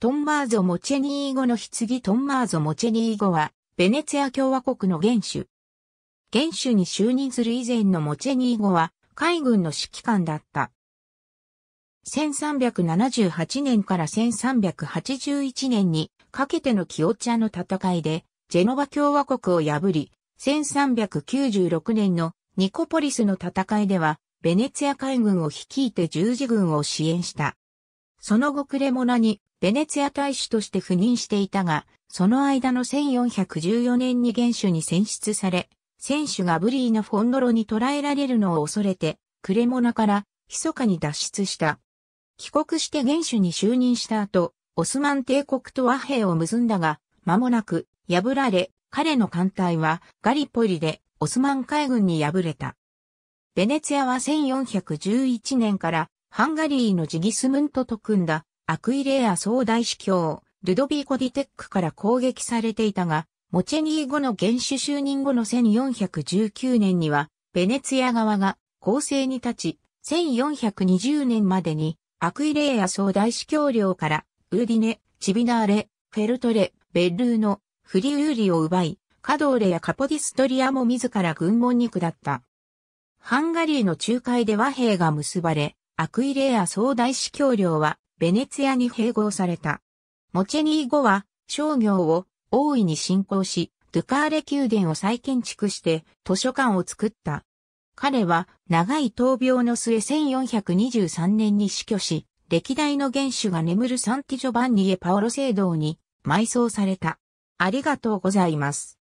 トンマーゾ・モチェニー語の棺トンマーゾ・モチェニー語は、ベネツィア共和国の元首。元首に就任する以前のモチェニー語は、海軍の指揮官だった。1378年から1381年にかけてのキオチャの戦いで、ジェノバ共和国を破り、1396年のニコポリスの戦いでは、ベネツィア海軍を率いて十字軍を支援した。その後クレモナにベネツィア大使として赴任していたが、その間の1414年に元首に選出され、選手がブリーナ・フォンドロに捕らえられるのを恐れて、クレモナから密かに脱出した。帰国して元首に就任した後、オスマン帝国と和平を結んだが、間もなく破られ、彼の艦隊はガリポリでオスマン海軍に敗れた。ベネツィアは1411年からハンガリーのジギスムントと組んだアクイレーア総大司教、ルドビーコ・ディテックから攻撃されていたが、モチェニー後の元首就任後の1419年には、ベネツィア側が攻勢に立ち、1420年までにアクイレーア総大司教領からウーディネ、チビナーレ、フェルトレ、ベルーノ、フリウーリを奪い、カドーレやカポディストリアも自ら軍門に下った。ハンガリーの仲介で和平が結ばれ、アクイレア総大司教領は、ベネツィアに併合された。モチェニー後は、商業を大いに進行し、ドゥカーレ宮殿を再建築して図書館を作った。彼は長い闘病の末1423年に死去し、歴代の元首が眠るサンティジョバンニエパオロ聖堂に埋葬された。ありがとうございます。